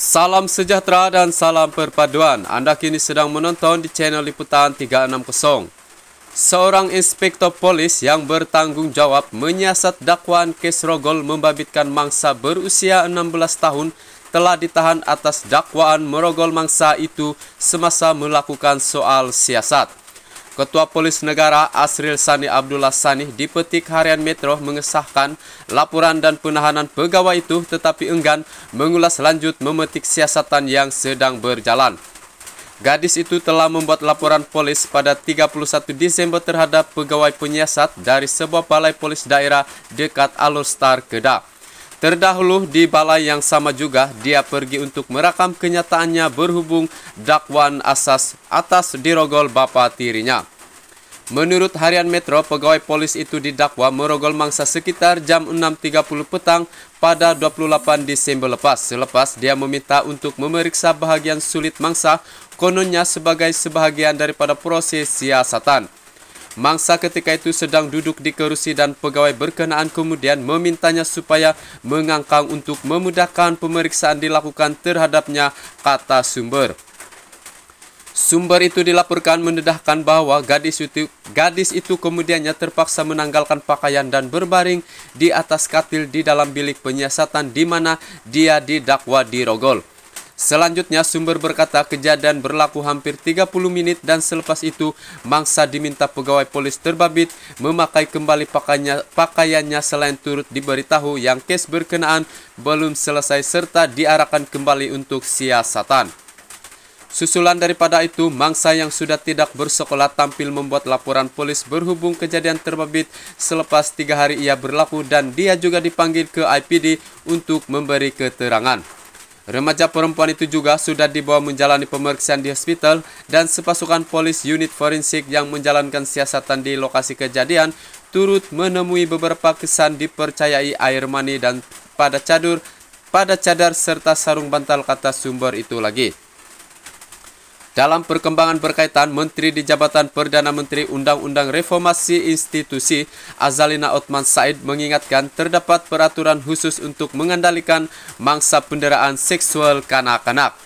Salam sejahtera dan salam perpaduan. Anda kini sedang menonton di channel Liputan 360. Seorang inspektor polis yang bertanggungjawab menyiasat dakwaan kes rogol membabitkan mangsa berusia 16 tahun telah ditahan atas dakwaan merogol mangsa itu semasa melakukan soal siasat. Ketua Polis Negara Asril Sani Abdullah Sani petik Harian Metro mengesahkan laporan dan penahanan pegawai itu tetapi enggan mengulas lanjut memetik siasatan yang sedang berjalan. Gadis itu telah membuat laporan polis pada 31 Disember terhadap pegawai penyiasat dari sebuah balai polis daerah dekat Alor Star Kedah. Terdahulu di balai yang sama juga dia pergi untuk merekam kenyataannya berhubung dakwaan asas atas dirogol bapak tirinya. Menurut harian Metro, pegawai polis itu didakwa merogol mangsa sekitar jam 6.30 petang pada 28 Desember lepas. Selepas dia meminta untuk memeriksa bahagian sulit mangsa, kononnya sebagai sebahagian daripada proses siasatan. Mangsa ketika itu sedang duduk di kerusi dan pegawai berkenaan kemudian memintanya supaya mengangkang untuk memudahkan pemeriksaan dilakukan terhadapnya, kata sumber. Sumber itu dilaporkan mendedahkan bahwa gadis itu, gadis itu kemudiannya terpaksa menanggalkan pakaian dan berbaring di atas katil di dalam bilik penyiasatan di mana dia didakwa dirogol. Selanjutnya sumber berkata kejadian berlaku hampir 30 menit dan selepas itu mangsa diminta pegawai polis terbabit memakai kembali pakaiannya, pakaiannya selain turut diberitahu yang kes berkenaan belum selesai serta diarahkan kembali untuk siasatan. Susulan daripada itu, mangsa yang sudah tidak bersekolah tampil membuat laporan polis berhubung kejadian terbabit selepas tiga hari ia berlaku dan dia juga dipanggil ke IPD untuk memberi keterangan. Remaja perempuan itu juga sudah dibawa menjalani pemeriksaan di hospital dan sepasukan polis unit forensik yang menjalankan siasatan di lokasi kejadian turut menemui beberapa kesan dipercayai air mani dan pada cadur, pada cadar serta sarung bantal kata sumber itu lagi. Dalam perkembangan berkaitan, Menteri di Jabatan Perdana Menteri Undang-Undang Reformasi Institusi Azalina Otman Said mengingatkan terdapat peraturan khusus untuk mengendalikan mangsa penderaan seksual kanak-kanak.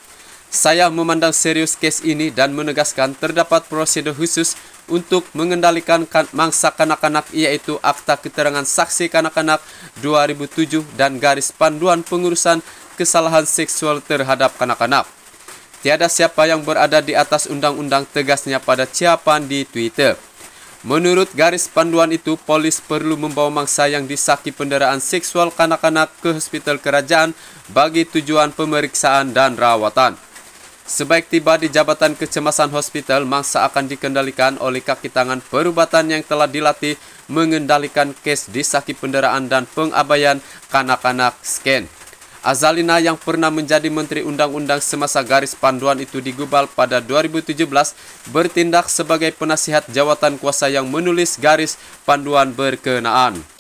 Saya memandang serius kes ini dan menegaskan terdapat prosedur khusus untuk mengendalikan kan mangsa kanak-kanak yaitu Akta Keterangan Saksi Kanak-kanak 2007 dan Garis Panduan Pengurusan Kesalahan Seksual Terhadap Kanak-kanak. Tiada siapa yang berada di atas undang-undang tegasnya pada ciapan di Twitter. Menurut garis panduan itu, polis perlu membawa mangsa yang disaki penderaan seksual kanak-kanak ke hospital kerajaan bagi tujuan pemeriksaan dan rawatan. Sebaik tiba di jabatan kecemasan hospital, mangsa akan dikendalikan oleh kaki tangan perubatan yang telah dilatih mengendalikan kes disaki penderaan dan pengabaian kanak-kanak scan. Azalina yang pernah menjadi Menteri Undang-Undang semasa garis panduan itu digubal pada 2017 bertindak sebagai penasihat jawatan kuasa yang menulis garis panduan berkenaan.